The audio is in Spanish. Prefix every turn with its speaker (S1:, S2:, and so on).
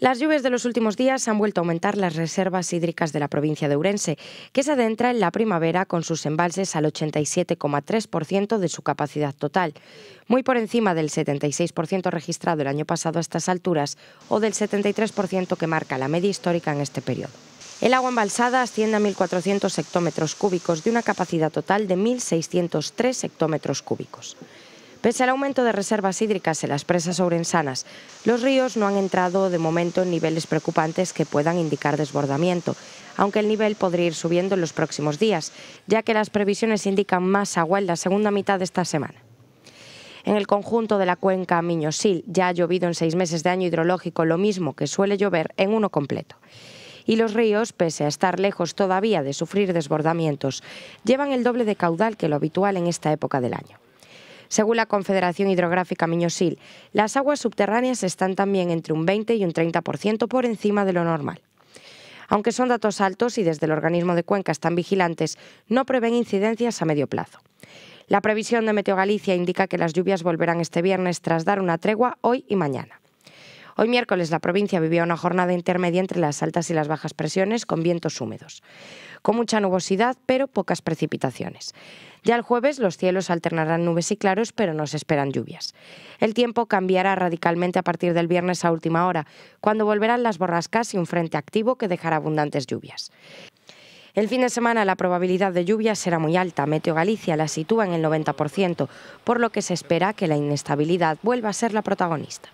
S1: Las lluvias de los últimos días han vuelto a aumentar las reservas hídricas de la provincia de Urense, que se adentra en la primavera con sus embalses al 87,3% de su capacidad total, muy por encima del 76% registrado el año pasado a estas alturas o del 73% que marca la media histórica en este periodo. El agua embalsada asciende a 1.400 hectómetros cúbicos de una capacidad total de 1.603 hectómetros cúbicos. Pese al aumento de reservas hídricas en las presas ourensanas, los ríos no han entrado de momento en niveles preocupantes que puedan indicar desbordamiento, aunque el nivel podría ir subiendo en los próximos días, ya que las previsiones indican más agua en la segunda mitad de esta semana. En el conjunto de la cuenca Miñosil ya ha llovido en seis meses de año hidrológico lo mismo que suele llover en uno completo. Y los ríos, pese a estar lejos todavía de sufrir desbordamientos, llevan el doble de caudal que lo habitual en esta época del año. Según la Confederación Hidrográfica Miñosil, las aguas subterráneas están también entre un 20 y un 30% por encima de lo normal. Aunque son datos altos y desde el organismo de Cuenca están vigilantes, no prevén incidencias a medio plazo. La previsión de Meteo Galicia indica que las lluvias volverán este viernes tras dar una tregua hoy y mañana. Hoy miércoles la provincia vivió una jornada intermedia entre las altas y las bajas presiones con vientos húmedos con mucha nubosidad pero pocas precipitaciones. Ya el jueves los cielos alternarán nubes y claros, pero no se esperan lluvias. El tiempo cambiará radicalmente a partir del viernes a última hora, cuando volverán las borrascas y un frente activo que dejará abundantes lluvias. El fin de semana la probabilidad de lluvias será muy alta. Meteo Galicia la sitúa en el 90%, por lo que se espera que la inestabilidad vuelva a ser la protagonista.